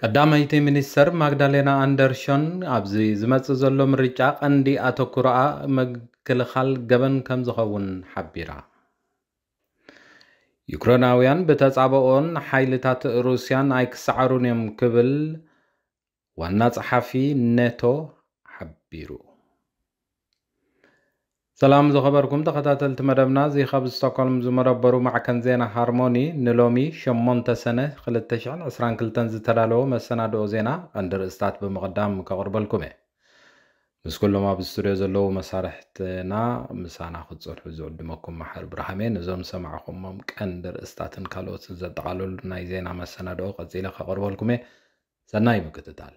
ቀዳመይቲ ሚኒስተር ማግዳሌና ኣንደርሾን ኣብዚ ዝመጽእ ዘሎ ምርጫ ቀንዲ ኣተኩሮኣ ምክልኻል ገበን ከም ዝኸውን ሓቢራ ዩክሬናውያን ብተጻብኦን ሓይልታት ሩስያን ኣይክሰዓሩን እዮም ክብል ዋና ጸሓፊ ኔቶ ሓቢሩ ሰላም ዝኸበርኩም ተኸታተልቲ መደብና እዚ ካብ ስቶክሆልም ዝመረበሩ ማዕከን ዜና ሃርሞኒ ንሎሚ 8 ሰነ 2022 ዝተዳለወ መሰናድኦ ዜና ቀንዲ ርእስታት ብምቕዳም ከቕርበልኩም እየ ምስ ኩሎም ኣብ ስቱድዮ ዘለዉ መሳርሕትና ምሳና ክትፀንሑ ዝዕድመኩም ማሕር ብርሃም እየ ነዞም ሰማዕኹሞም ቀንዲ ርእስታትን ካልኦትን ዘጠቓለሉ ናይ ዜና መሰናድኦ ቀፂለ ከቕርበልኩም እየ ሰናይ ምክትታል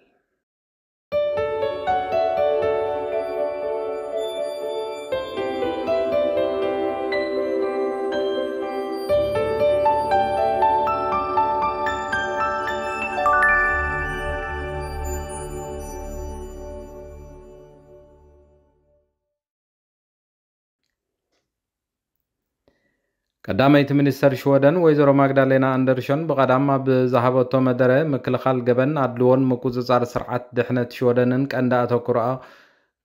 قدامیت منیستر شودن ویژرو مگدالینا اندرسون با قدم ما به ذهاب توم دره مکل خال جبن عدلون مکوزه از سرعت دهنت شودنن کند اتو کرآ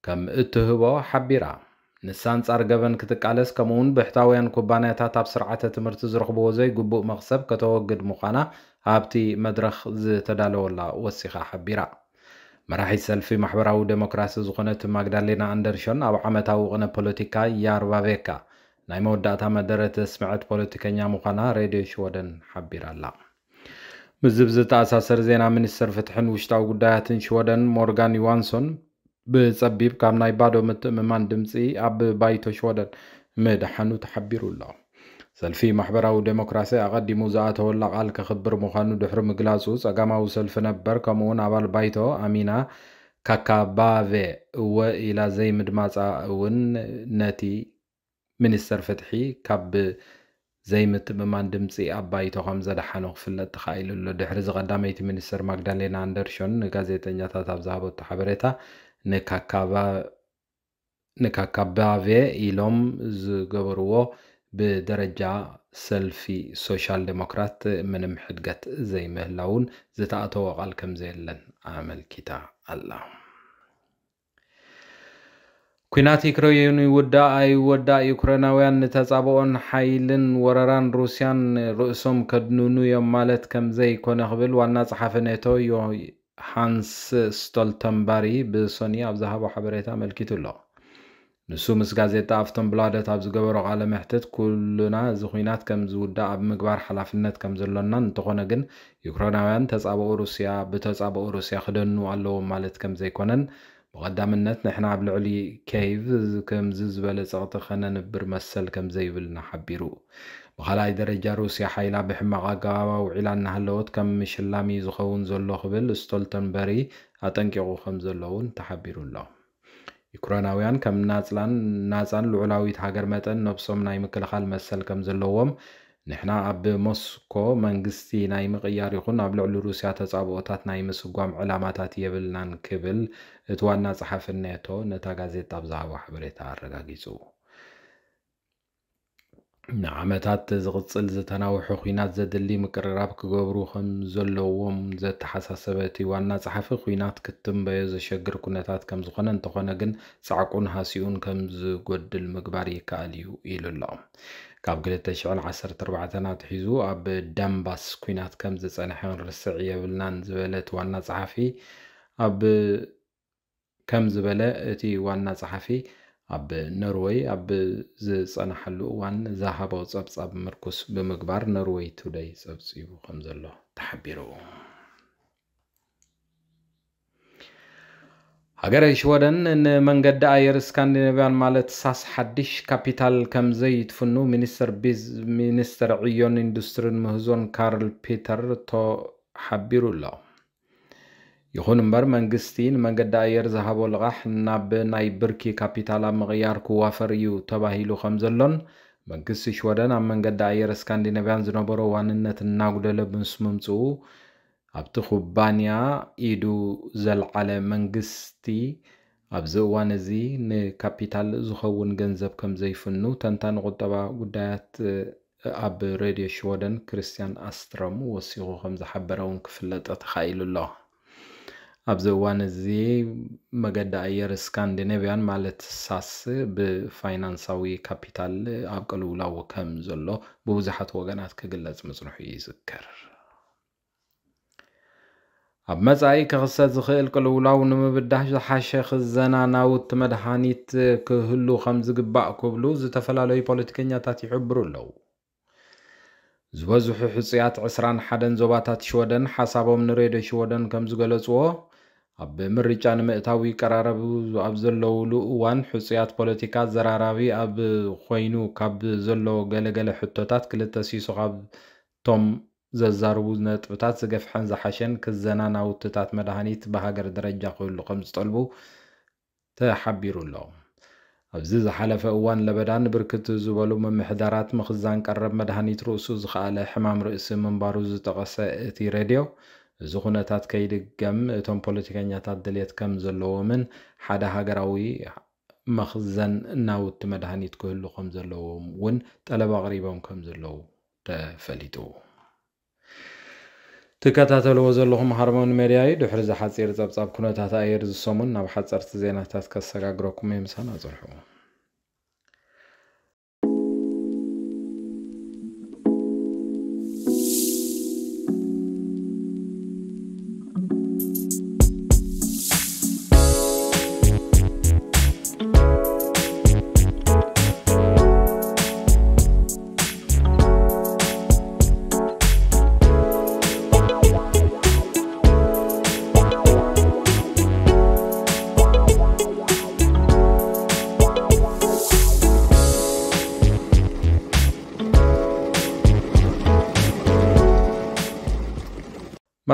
کم اته با حبیره نسانت از جبن کتکالس کمون به حتایان کوبانه تا تب سرعت تمرتز رخ بوزه گبو مقصب کتوجد مخانه عبتی مدرخ ز تدل ولا وسیخ حبیره مراحل سلفی محبرا و دموکراسی زخنت مگدالینا او قن پلیتیکا یار و وکا ናይ መወዳእታ መደረት ስምዐት ፖለቲከኛ ምዃና ሬድዮ ሽወደን ሓቢራ ኣላ ምስ ዝተኣሳሰር ዜና ሚኒስትር ፍትሕን ውሽጣዊ ጉዳያትን ሽወደን ሞርጋን ዮዋንሶን ብፀቢብ ካብ ናይ ባዶ ምትእምማን ድምፂ ኣብ ባይቶ ሽወደን ምድሓኑ ተሓቢሩ ኣሎ ሰልፊ ማሕበራዊ ዴሞክራሲ ኣቐዲሙ ዝኣተወላ ቃል ክኽብር ምዃኑ ድሕሪ ምግላጹ ጸጋማዊ ሰልፊ ነበር ከምኡውን ኣባል ባይቶ ኣሚና ካካባቬ እወ ኢላ ዘይምድማፃ እውን ነቲ ሚኒስተር ፈትሒ ካብ ዘይምት ብማን ድምፂ ኣባይቶ ከም ዘደሓኖ ክፍለጥ ተኻኢሉ ኣሎ ድሕሪ ዝቐዳመይቲ ሚኒስተር ማግዳሌና ኣንደርሾን ንጋዜጠኛታት ኣብ ዝሃበቶ ሓበሬታ ንካካባቤ ኢሎም ዝገበርዎ ብደረጃ ሰልፊ ሶሻል ዴሞክራት ምንም ሕድገት ዘይምህላውን ዝተኣተወ ቃል ከምዘየለን ኣመልኪታ ኣላ ኩናት ዩክሬን ይውዳ ኣይወዳእ ዩክሬናውያን ንተፃብኦን ሓይልን ወረራን ሩስያን ርእሶም ከድንኑ እዮም ማለት ከምዘይኮነ ክብል ዋና ፀሓፊ ኔቶ ሃንስ ስቶልተንባሪ ብሶኒ ኣብ ዝሃቦ ሓበሬታ መልኪቱ ኣሎ ንሱ ምስ ጋዜጣ ኣብቶም ብላደት ኣብ ዝገበሮ ቃለ ምሕትት ኩሉና እዚ ኩናት ከም ዝውዳእ ኣብ ምግባር ሓላፍነት ከም ዘሎና እንተኾነ ግን ዩክሬናውያን ተፃብኦ ሩስያ ብተፃብኦ ሩስያ ክደኑ ኣለዎም ማለት ከም ዘይኮነን بقدامنات نحن عبل علي كيف كم زبالة صغطة خنا نبر مسل كم زي بلنا حبيرو بخلاي درجة روسيا حيلا بحما غاقا وعلا نهلوت كم مش اللامي زخون زلو خبل ستولتن باري أتنكي غوخم زلوون تحبيرو الله يكروناويان كم نازلان نازلان لولاويت هاجر متن نبصم نايم كل خال مسل كم زلووم ንሕና ኣብ ሞስኮ መንግስቲ ናይ ምቕያር ይኹን ኣብ ልዕሊ ሩስያ ተፃብኦታት ናይ ምስጓም ዕላማታት የብልናን ክብል እቲ ዋና ፀሓፍ ኔቶ ነታ ጋዜጣ ብዛዕባ ሓበሬታ ኣረጋጊፁ ንዓመታት ዝቕፅል ዝተናውሑ ኩናት ዘድሊ ምቅርራብ ክገብሩ ከም ዘለዎም ዘተሓሳሰበ እቲ ዋና ጸሓፊ ኩናት ክትምበዮ ዘሸግር ኩነታት ከም ዝኾነ እንተኾነ ግን ጻዕቁን ሃሲኡን ከም ዝጎድል ምግባር ይከኣል እዩ ኢሉ ኣሎ ካብ 214 ኣትሒዙ ኣብ ዳምባስ ኩናት ከም ዝጸንሐ ንርስዕ የብልናን ዝበለት ዋና ጸሓፊ ኣብ ከም ዝበለ እቲ ዋና ጸሓፊ ኣብ ኖርዌይ ኣብ ዝፀናሐሉ እዋን ዝሃቦ ፀብፃብ ምርኩስ ብምግባር ኖርዌይ ቱደይ ፀብፂቡ ከም ዘሎ ተሓቢሩ ሃገረ ሽወደን ንመንገዲ ኣየር ስካንዲኔቪያን ማለት ሳስ ሓድሽ ካፒታል ከም ዘይትፍኑ ሚኒስተር ቢዝ ሚኒስተር ዕዮን ኢንዱስትሪን ምህዞን ካርል ፒተር ቶ ሓቢሩ ኣሎ ይኹን እምበር መንግስቲ ንመንገዲ ኣየር ዝሃቦ ልቓሕ ናብ ናይ ብርኪ ካፒታል ኣብ ምቕያር ክዋፈር እዩ ተባሂሉ ከም ዘሎን መንግስቲ ሽወደን ኣብ መንገዲ ኣየር ስካንዲናቪያን ዝነበሮ ዋንነት እናጉደለ ምስ ምምፅኡ ኣብቲ ኩባንያ ኢዱ ዘለዓለ መንግስቲ ኣብዚ እዋን እዚ ንካፒታል ዝኸውን ገንዘብ ከም ዘይፍኑ ተንታን ቁጠባ ጉዳያት ኣብ ሬድዮ ሽወደን ክርስትያን ኣስትሮም ወሲኹ ከም ዝሓበረ እውን ክፍለጠ ተኻኢሉ ኣሎ ኣብዚ እዋን እዚ መገዲ ኣየር ስካንዲነቪያን ማለት ሳስ ብፋይናንሳዊ ካፒታል ኣብ ቅልውላው ከም ዘሎ ብብዙሓት ወገናት ክግለጽ ምጽንሑ ይዝከር ኣብ መጻኢ ክኽሰት ዝኽእል ቅልውላው ንምብዳህ ዝሓሸ ክዘና ናውቲ መድሃኒት ክህሉ ከም ዝግባእ ክብሉ ዝተፈላለዩ ፖለቲከኛታት ይሕብሩ ኣለው ዝበዝሑ ሕፅያት 21 ዞባታት ሽወደን ሓሳቦም ንሬድዮ ሽወደን ከም ዝገለፅዎ ኣብ ምርጫ ንምእታዊ ቀራረብ ኣብ ዘለውሉ እዋን ሕፁያት ፖለቲካ ዘራራቢ ኣብ ኮይኑ ካብ ዘሎ ገለገለ ሕቶታት ክልተ ሲሶ ካብቶም ዘዛርቡ ነጥብታት ዝገፍሐን ዝሓሸን ክዘና ናውትታት መድሃኒት ብሃገር ደረጃ ክህሉ ከም ዝጠልቡ ተሓቢሩ ኣሎ ኣብዚ ዝሓለፈ እዋን ለበዳን ብርክት ዝበሉ መምሕዳራት ምክዛን ቀረብ መድሃኒት ርእሱ ዝከኣለ ሕማም ርእሲ ምንባሩ ዝጠቐሰ እቲ ሬድዮ እዚ ኩነታት ከይድገም እቶም ፖለቲከኛታት ድሌት ከም ዘለዎምን ሓደ ሃገራዊ መክዘን እናውቲ መድሃኒት ክህሉ ከም ዘለዎም እውን ጠለብ ኣቕሪቦም ከም ዘለው ተፈሊጡ ትከታተልዎ ዘለኹም ሃርሞን ሜድያ እዩ ድሕሪ ዝሓፂር ፀብፃብ ኩነታት ኣየር ዝሰሙን ናብ ሓፀርቲ ዜናታት ከሰጋግረኩም እየ ምሳና ፅርሑ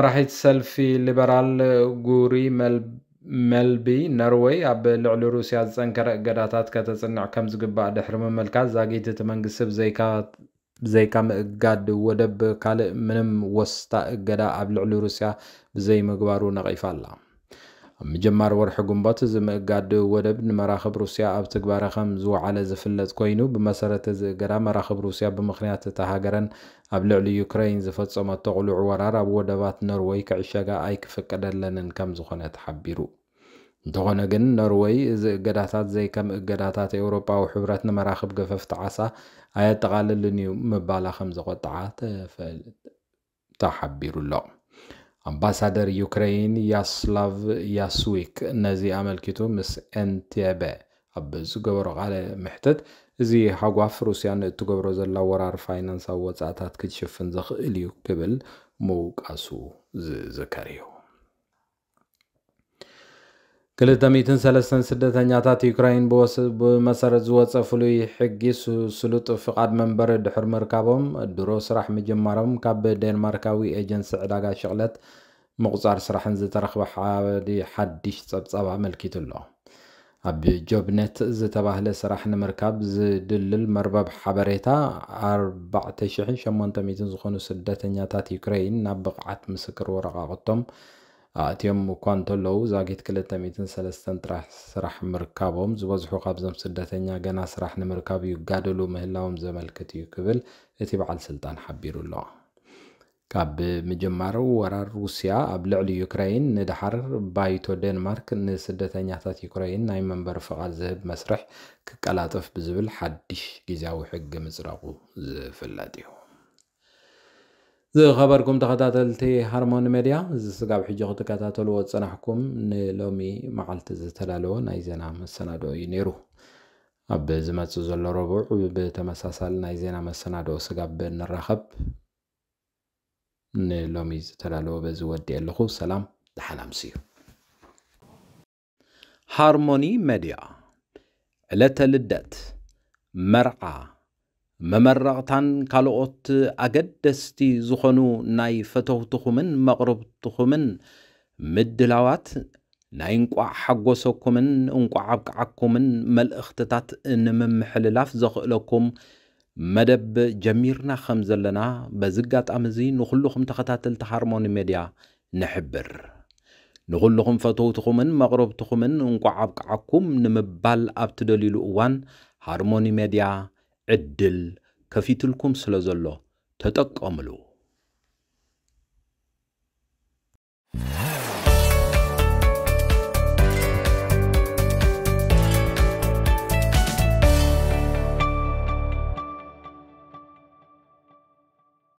مراحيت سلفي ليبرال غوري مل ملبي نروي اب لعل روسيا زنكر قداتات كتصنع كم زغبا دحر مملكة زاغيت تمنغسب زيكا زيكا قاد ودب كال منم وسط قدا اب لعل روسيا زي مغبارو نغيف الله مجمار ورح قنبات زمقاد ودبن مراخب روسيا ابتقبار خمزو على زفلت كوينو بمسارة زقرا مراخب روسيا بمخنيات تهاجرن أبلع ليوكراين زفت صمت تغلو عورار أبو دبات نروي كعشاقا أي كفكدا لنن كم زخنة تحبيرو دغنا جن نروي قداتات زي كم قداتات أوروبا وحبرات مراخب قففت عصا آيات تغالل لنيو مبالا خمزة قطعات تحبيرو اللعم ኣምባሳደር ዩክራይን ያስላቭ ያስዊክ ነዚ ኣመልኪቱ ምስ ኤንቴበ ኣብ ዝገበሮ ቃለ ምሕተት እዚ ሃጓፍ ሩስያ ንእትገብሮ ዘላ ወራር ፋይናንሳዊ ወፃእታት ክትሽፍን ዘኽእል እዩ ክብል ምውቃሱ ዝዝከር እዩ سلسن سالسن سدتانياتات يوكراين بوس بمسار زوات سافلوي حقي سلوط فقاد منبر دحر مركبهم دروس راح مجمرهم كاب دنماركاوي ايجنس عداغا شغلت مقصار سرحن زي زترخب حادي حدش صبصبا ملكيت الله اب جوبنت زتباهله سرح زي زدلل مربب حبريتا تشحن 4800 زخونو سدتانياتات يوكراين نبقعت مسكر ورقاقتهم ኣእትዮም እኳ እንተለዉ ዛጊት 203 ጥራሕ ስራሕ ምርካቦም ዝበዝሑ ካብዞም ስደተኛ ገና ስራሕ ንምርካብ ይጋደሉ ምህላዎም ዘመልክት እዩ ክብል እቲ በዓል ስልጣን ሓቢሩ ኣሎ ካብ ምጅማር ወራር ሩስያ ኣብ ልዕሊ ዩክራይን ንድሓር ባይቶ ዴንማርክ ንስደተኛታት ዩክራይን ናይ መንበሪ ፍቓድ ዝህብ መስርሕ ክቀላጥፍ ብዝብል ሓድሽ ግዜያዊ ሕጊ ምፅረቑ ዝፍለጥ እዩ ዝኸበርኩም ተኸታተልቲ ሃርሞኒ ሜድያ እዚ ስጋብ ሕጂ ክትከታተልዎ ፅናሕኩም ንሎሚ መዓልቲ ዝተላለወ ናይ ዜና መሰናዶ እዩ ነይሩ ኣብ ዝመፅእ ዘሎ ረብዑ ብተመሳሳሊ ናይ ዜና መሰናዶ ስጋብ ንራኸብ ንሎሚ ዝተላለወ በዚ ወዲ ኣለኹ ሰላም ድሓላምሲ እዩ ሃርሞኒ ሜድያ ዕለተ ልደት መርዓ ممرغتان كالوت أجدستي زخنو ناي فتوتخمن مغربتخمن مدلاوات ناي انقع حقوسكمن انقع عبقعكمن مل اختتات انمم حللاف زخلكم مدب جميرنا خمزلنا بزقات أمزي نخلوكم تخطات هارموني ميديا نحبر ንኹልኹም ፈተውትኹምን መቕረብትኹምን እንቋዓብቅዓኩም ንምባል ኣብ ትደሊሉ እዋን ሃርሞኒ ሜድያ ዕድል ከፊትልኩም ስለ ዘሎ ተጠቀምሉ